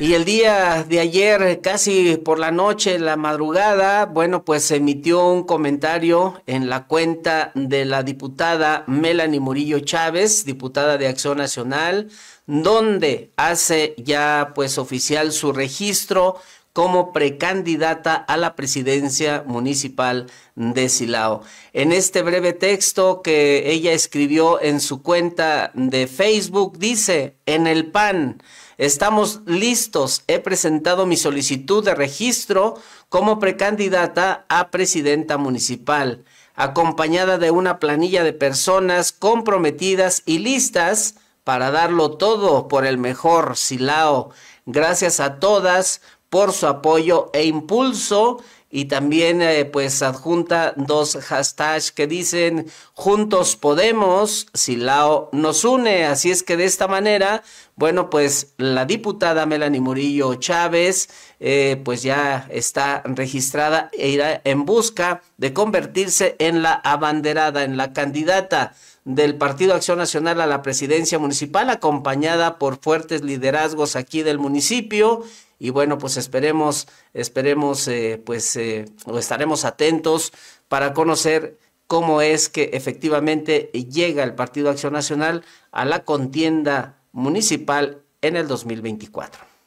Y el día de ayer, casi por la noche, la madrugada, bueno, pues se emitió un comentario en la cuenta de la diputada Melanie Murillo Chávez, diputada de Acción Nacional, donde hace ya pues oficial su registro como precandidata a la presidencia municipal de Silao. En este breve texto que ella escribió en su cuenta de Facebook dice, en el PAN, estamos listos, he presentado mi solicitud de registro como precandidata a presidenta municipal, acompañada de una planilla de personas comprometidas y listas para darlo todo por el mejor Silao. Gracias a todas por su apoyo e impulso y también eh, pues adjunta dos hashtags que dicen juntos podemos, si lao nos une, así es que de esta manera, bueno pues la diputada Melanie Murillo Chávez eh, pues ya está registrada e irá en busca de convertirse en la abanderada, en la candidata del Partido Acción Nacional a la presidencia municipal, acompañada por fuertes liderazgos aquí del municipio y bueno, pues esperemos, esperemos, eh, pues eh, estaremos atentos para conocer cómo es que efectivamente llega el Partido Acción Nacional a la contienda municipal en el 2024.